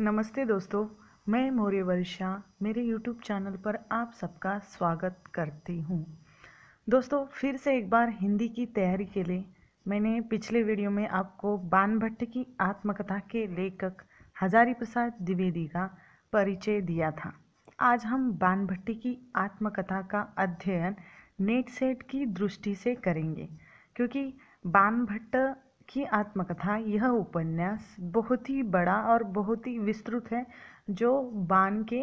नमस्ते दोस्तों मैं मौर्य वर्षा मेरे YouTube चैनल पर आप सबका स्वागत करती हूँ दोस्तों फिर से एक बार हिंदी की तैयारी के लिए मैंने पिछले वीडियो में आपको बान भट्ट की आत्मकथा के लेखक हजारी प्रसाद द्विवेदी का परिचय दिया था आज हम बान भट्टी की आत्मकथा का अध्ययन नेट सेट की दृष्टि से करेंगे क्योंकि बान भट्ट की आत्मकथा यह उपन्यास बहुत ही बड़ा और बहुत ही विस्तृत है जो बान के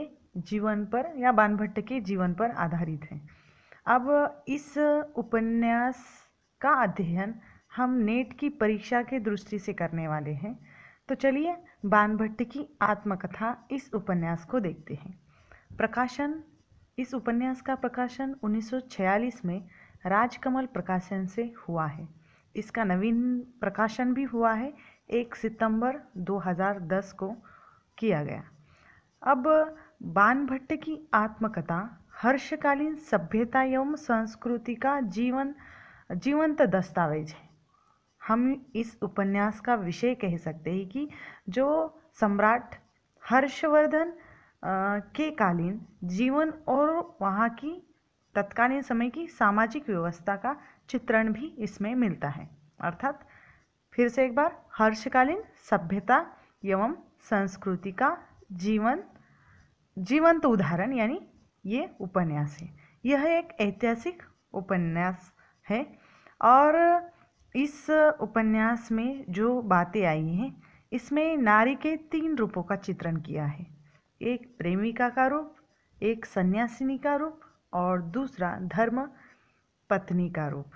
जीवन पर या बान भट्ट के जीवन पर आधारित है अब इस उपन्यास का अध्ययन हम नेट की परीक्षा के दृष्टि से करने वाले हैं तो चलिए बान भट्ट की आत्मकथा इस उपन्यास को देखते हैं प्रकाशन इस उपन्यास का प्रकाशन 1946 में राजकमल प्रकाशन से हुआ है इसका नवीन प्रकाशन भी हुआ है एक सितंबर 2010 को किया गया अब बानभट्ट की आत्मकथा हर्षकालीन सभ्यता एवं संस्कृति का जीवन जीवंत दस्तावेज है हम इस उपन्यास का विषय कह सकते हैं कि जो सम्राट हर्षवर्धन के कालीन जीवन और वहाँ की तत्कालीन समय की सामाजिक व्यवस्था का चित्रण भी इसमें मिलता है अर्थात फिर से एक बार हर्षकालीन सभ्यता एवं संस्कृति का जीवन जीवंत उदाहरण यानी ये उपन्यास है यह एक ऐतिहासिक उपन्यास है और इस उपन्यास में जो बातें आई हैं इसमें नारी के तीन रूपों का चित्रण किया है एक प्रेमिका का रूप एक सन्यासिनी का रूप और दूसरा धर्म पत्नी का रूप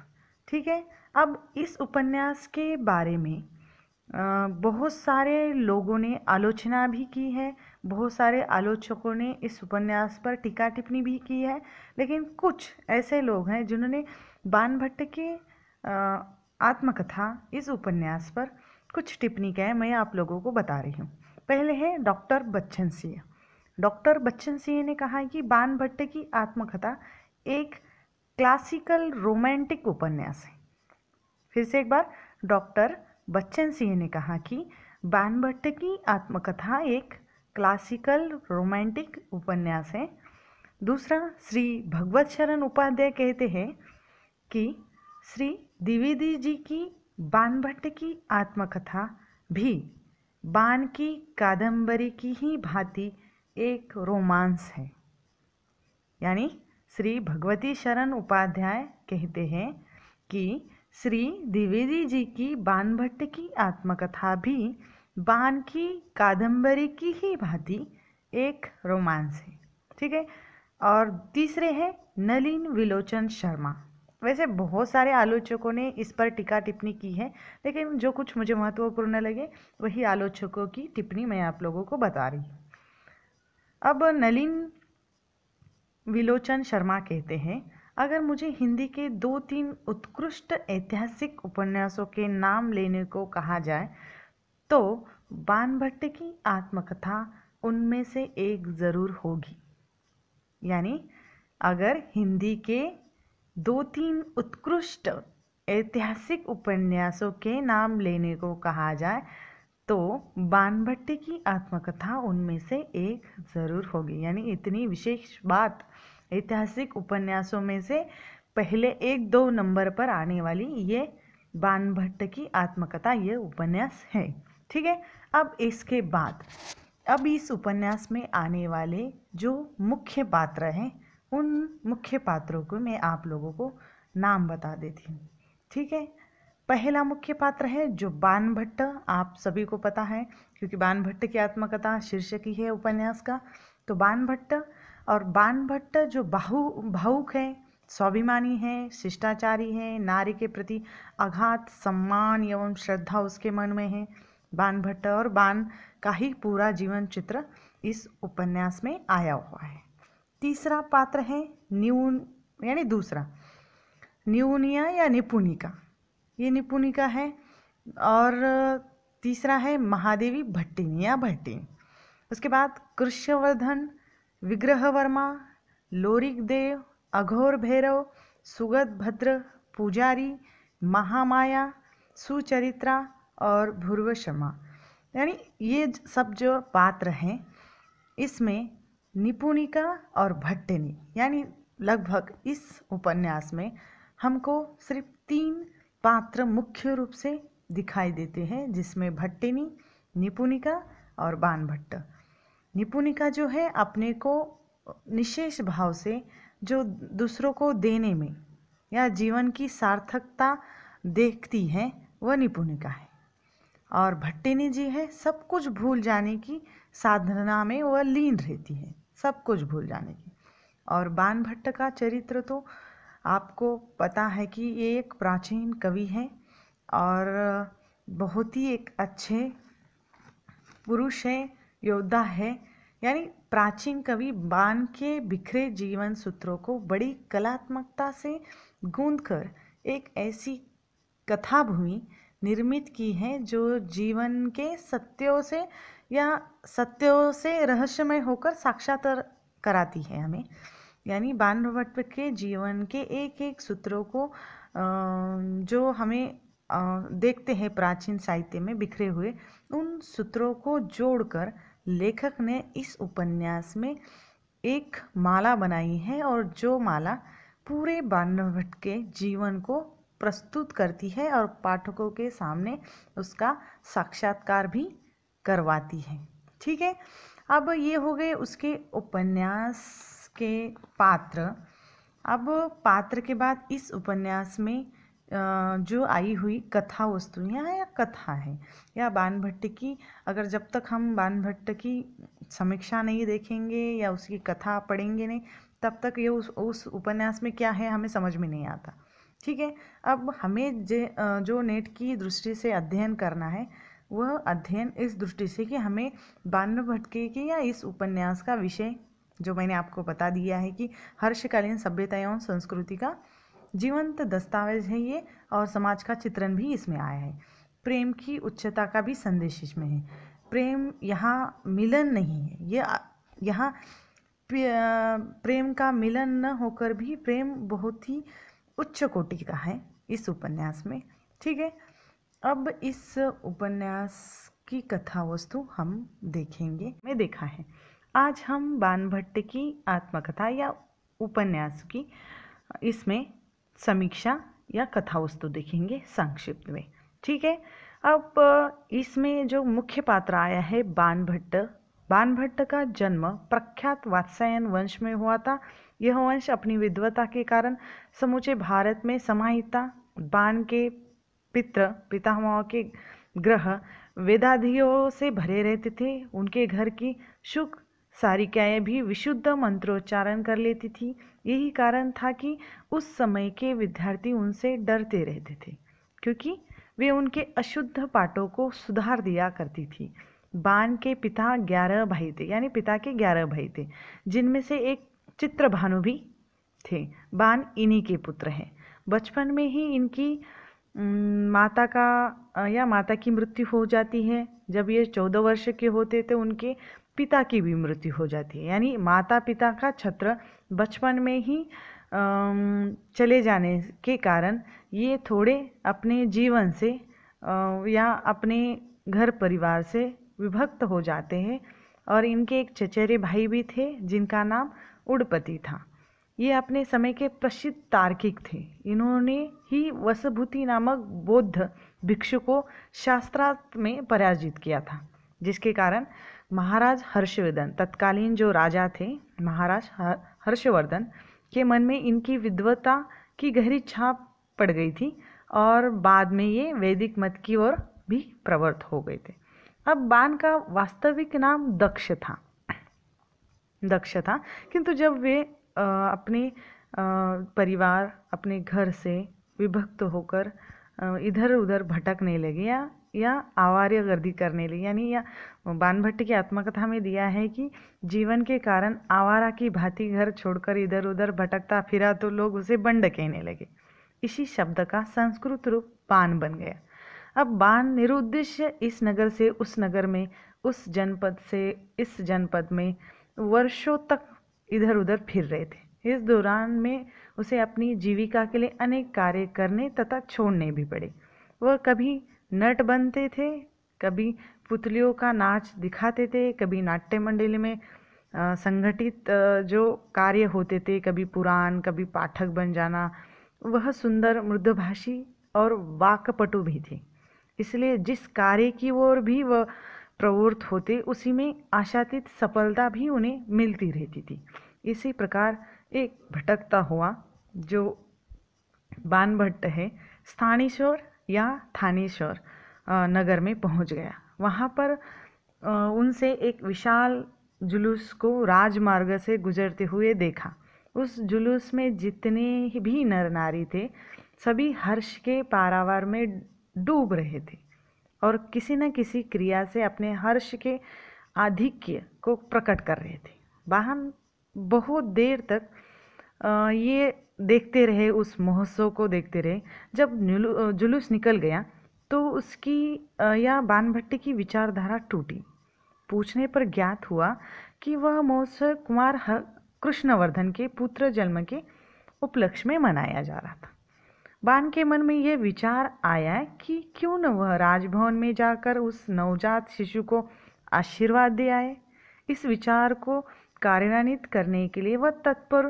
ठीक है अब इस उपन्यास के बारे में बहुत सारे लोगों ने आलोचना भी की है बहुत सारे आलोचकों ने इस उपन्यास पर टीका टिप्पणी भी की है लेकिन कुछ ऐसे लोग हैं जिन्होंने बान भट्ट के आत्मकथा इस उपन्यास पर कुछ टिप्पणी क्या है मैं आप लोगों को बता रही हूँ पहले है डॉक्टर बच्चन सिंह डॉक्टर बच्चन सिंह ने कहा है कि बान भट्ट की आत्मकथा एक क्लासिकल रोमांटिक उपन्यास है फिर से एक बार डॉक्टर बच्चन सिंह ने कहा कि बानभट्ट की आत्मकथा एक क्लासिकल रोमांटिक उपन्यास है दूसरा श्री भगवत शरण उपाध्याय कहते हैं कि श्री द्विवेदी जी की बानभट्ट की आत्मकथा भी बान की कादंबरी की ही भांति एक रोमांस है यानी श्री भगवती शरण उपाध्याय कहते हैं कि श्री द्विवेदी जी की बानभट्ट की आत्मकथा भी बान की कादंबरी की ही भांति एक रोमांस है ठीक है और तीसरे हैं नलिन विलोचन शर्मा वैसे बहुत सारे आलोचकों ने इस पर टीका टिप्पणी की है लेकिन जो कुछ मुझे महत्वपूर्ण लगे वही आलोचकों की टिप्पणी मैं आप लोगों को बता रही हूँ अब नलिन विलोचन शर्मा कहते हैं अगर मुझे हिंदी के दो तीन उत्कृष्ट ऐतिहासिक उपन्यासों के नाम लेने को कहा जाए तो बानभट्ट की आत्मकथा उनमें से एक ज़रूर होगी यानी अगर हिंदी के दो तीन उत्कृष्ट ऐतिहासिक उपन्यासों के नाम लेने को कहा जाए तो बानभट्टी की आत्मकथा उनमें से एक ज़रूर होगी यानी इतनी विशेष बात ऐतिहासिक उपन्यासों में से पहले एक दो नंबर पर आने वाली ये बानभट्ट की आत्मकथा ये उपन्यास है ठीक है अब इसके बाद अब इस उपन्यास में आने वाले जो मुख्य पात्र हैं उन मुख्य पात्रों को मैं आप लोगों को नाम बता देती हूँ ठीक है पहला मुख्य पात्र है जो बान भट्ट आप सभी को पता है क्योंकि बान भट्ट की आत्मकथा शीर्षक ही है उपन्यास का तो बान भट्ट और बान भट्ट जो बाहु भावुक है स्वाभिमानी है शिष्टाचारी है नारी के प्रति आघात सम्मान एवं श्रद्धा उसके मन में है बान भट्ट और बान का ही पूरा जीवन चित्र इस उपन्यास में आया हुआ है तीसरा पात्र है न्यून यानी दूसरा न्यूनिया या निपुणिका ये निपुणिका है और तीसरा है महादेवी भट्टी या भट्टिन उसके बाद कृष्णवर्धन विग्रह वर्मा लोरिक देव अघोर भैरव सुगत भद्र पुजारी महामाया सुचरित्रा और भूर्व शर्मा यानी ये सब जो पात्र हैं इसमें निपुणिका और भट्टिनी यानी लगभग इस उपन्यास में हमको सिर्फ तीन पात्र मुख्य रूप से दिखाई देते हैं जिसमें भट्टिनी निपुनिका और बान भट्ट निपुनिका जो है अपने को निशेष भाव से जो दूसरों को देने में या जीवन की सार्थकता देखती है वह निपुणिका है और भट्टिनी जी है सब कुछ भूल जाने की साधना में वह लीन रहती है सब कुछ भूल जाने की और बान भट्ट का चरित्र तो आपको पता है कि ये एक प्राचीन कवि हैं और बहुत ही एक अच्छे पुरुष हैं योद्धा है यानी प्राचीन कवि बान के बिखरे जीवन सूत्रों को बड़ी कलात्मकता से गूंद कर एक ऐसी कथा भूमि निर्मित की है जो जीवन के सत्यों से या सत्यों से रहस्यमय होकर साक्षात कराती है हमें यानी बानभट्ट भट्ट के जीवन के एक एक सूत्रों को जो हमें देखते हैं प्राचीन साहित्य में बिखरे हुए उन सूत्रों को जोड़कर लेखक ने इस उपन्यास में एक माला बनाई है और जो माला पूरे बानभट्ट के जीवन को प्रस्तुत करती है और पाठकों के सामने उसका साक्षात्कार भी करवाती है ठीक है अब ये हो गए उसके उपन्यास के पात्र अब पात्र के बाद इस उपन्यास में जो आई हुई कथा यहाँ या कथा है या बान भट्ट की अगर जब तक हम बान भट्ट की समीक्षा नहीं देखेंगे या उसकी कथा पढ़ेंगे नहीं तब तक ये उस उस उपन्यास में क्या है हमें समझ में नहीं आता ठीक है अब हमें जे जो नेट की दृष्टि से अध्ययन करना है वह अध्ययन इस दृष्टि से कि हमें बानू भटके की या इस उपन्यास का विषय जो मैंने आपको बता दिया है कि हर्षकालीन सभ्यता एवं संस्कृति का जीवंत दस्तावेज है ये और समाज का चित्रण भी इसमें आया है प्रेम की उच्चता का भी संदेश इसमें है प्रेम यहाँ मिलन नहीं है ये यहाँ प्रेम का मिलन न होकर भी प्रेम बहुत ही उच्च कोटि का है इस उपन्यास में ठीक है अब इस उपन्यास की कथा वस्तु हम देखेंगे मैं देखा है आज हम बानभट्ट की आत्मकथा या उपन्यास की इसमें समीक्षा या कथा वस्तु देखेंगे संक्षिप्त में ठीक है अब इसमें जो मुख्य पात्र आया है बानभट्ट भट्ट का जन्म प्रख्यात वात्सायन वंश में हुआ था यह वंश अपनी विद्वता के कारण समूचे भारत में समाहित था बान के पित्र पितामह के ग्रह वेदाधियों से भरे रहते थे उनके घर की शुक सारिकाएँ भी विशुद्ध मंत्रोच्चारण कर लेती थी यही कारण था कि उस समय के विद्यार्थी उनसे डरते रहते थे क्योंकि वे उनके अशुद्ध पाठों को सुधार दिया करती थी बान के पिता ग्यारह भाई थे यानी पिता के ग्यारह भाई थे जिनमें से एक चित्र भानु भी थे बान इन्हीं के पुत्र हैं बचपन में ही इनकी माता का या माता की मृत्यु हो जाती है जब ये चौदह वर्ष के होते तो उनके पिता की भी मृत्यु हो जाती है यानी माता पिता का छत्र बचपन में ही चले जाने के कारण ये थोड़े अपने जीवन से या अपने घर परिवार से विभक्त हो जाते हैं और इनके एक चचेरे भाई भी थे जिनका नाम उड़पति था ये अपने समय के प्रसिद्ध तार्किक थे इन्होंने ही वसभूति नामक बौद्ध भिक्षु को शास्त्रार्थ में पराजित किया था जिसके कारण महाराज हर्षवर्धन तत्कालीन जो राजा थे महाराज हर्षवर्धन के मन में इनकी विद्वता की गहरी छाप पड़ गई थी और बाद में ये वैदिक मत की ओर भी प्रवृत्त हो गए थे अब बाण का वास्तविक नाम दक्ष था दक्ष था किंतु जब वे अपने परिवार अपने घर से विभक्त होकर इधर उधर भटकने लगे या या आवार्य गर्दी करने ली यानी या बानभट्ट की आत्मकथा में दिया है कि जीवन के कारण आवारा की भांति घर छोड़कर इधर उधर भटकता फिरा तो लोग उसे बंड कहने लगे इसी शब्द का संस्कृत रूप बान बन गया अब बान निरुद्देश्य इस नगर से उस नगर में उस जनपद से इस जनपद में वर्षों तक इधर उधर फिर रहे थे इस दौरान में उसे अपनी जीविका के लिए अनेक कार्य करने तथा छोड़ने भी पड़े वह कभी नट बनते थे कभी पुतलियों का नाच दिखाते थे कभी नाट्य मंडली में संगठित जो कार्य होते थे कभी पुराण कभी पाठक बन जाना वह सुंदर मृदभाषी और वाकपटु भी थे इसलिए जिस कार्य की ओर भी वह प्रवृत्त होते उसी में आशातीत सफलता भी उन्हें मिलती रहती थी इसी प्रकार एक भटकता हुआ जो बानभट्ट है स्थानीश्वर या थानेश्वर नगर में पहुंच गया वहाँ पर उनसे एक विशाल जुलूस को राजमार्ग से गुजरते हुए देखा उस जुलूस में जितने भी नर नारी थे सभी हर्ष के पारावार में डूब रहे थे और किसी न किसी क्रिया से अपने हर्ष के आधिक्य को प्रकट कर रहे थे वाहन बहुत देर तक ये देखते रहे उस महोत्सव को देखते रहे जब जुलूस निकल गया तो उसकी या बानभट्टी की विचारधारा टूटी पूछने पर ज्ञात हुआ कि वह महोत्सव कुमार कृष्णवर्धन के पुत्र जन्म के उपलक्ष्य में मनाया जा रहा था बान के मन में यह विचार आया कि क्यों न वह राजभवन में जाकर उस नवजात शिशु को आशीर्वाद दे आए इस विचार को कार्यान्वित करने के लिए वह तत्पर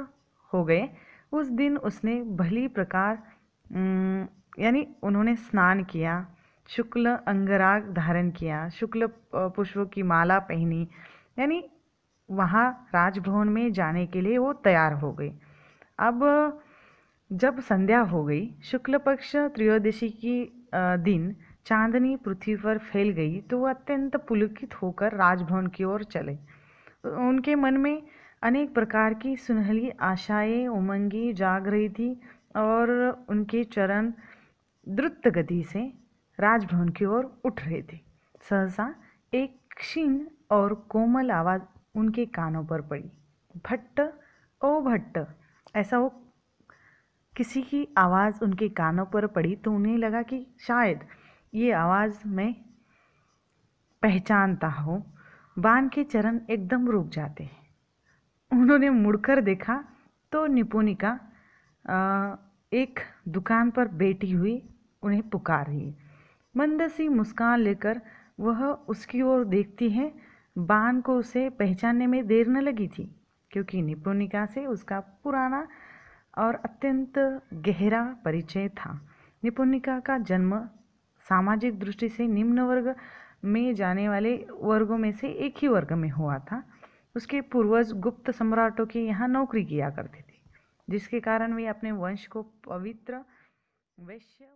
हो गए उस दिन उसने भली प्रकार यानी उन्होंने स्नान किया शुक्ल अंगराग धारण किया शुक्ल पुष्पों की माला पहनी यानी वहाँ राजभवन में जाने के लिए वो तैयार हो गए अब जब संध्या हो गई शुक्ल पक्ष त्रयोदशी की दिन चांदनी पृथ्वी पर फैल गई तो वह अत्यंत पुलकित होकर राजभवन की ओर चले उनके मन में अनेक प्रकार की सुनहली आशाएं उमंगी जाग रही थी और उनके चरण द्रुत गति से राजभवन की ओर उठ रहे थे सहसा एक क्षीण और कोमल आवाज़ उनके कानों पर पड़ी भट्ट ओ भट्ट ऐसा वो किसी की आवाज़ उनके कानों पर पड़ी तो उन्हें लगा कि शायद ये आवाज़ मैं पहचानता हूँ बाण के चरण एकदम रुक जाते हैं उन्होंने मुड़कर देखा तो निपुणिका एक दुकान पर बैठी हुई उन्हें पुकार रही है मंद सी मुस्कान लेकर वह उसकी ओर देखती है बान को उसे पहचानने में देर न लगी थी क्योंकि निपुणिका से उसका पुराना और अत्यंत गहरा परिचय था निपुणिका का जन्म सामाजिक दृष्टि से निम्न वर्ग में जाने वाले वर्गों में से एक ही वर्ग में हुआ था उसके पूर्वज गुप्त सम्राटों के यहाँ नौकरी किया करते थे जिसके कारण वे अपने वंश को पवित्र वैश्य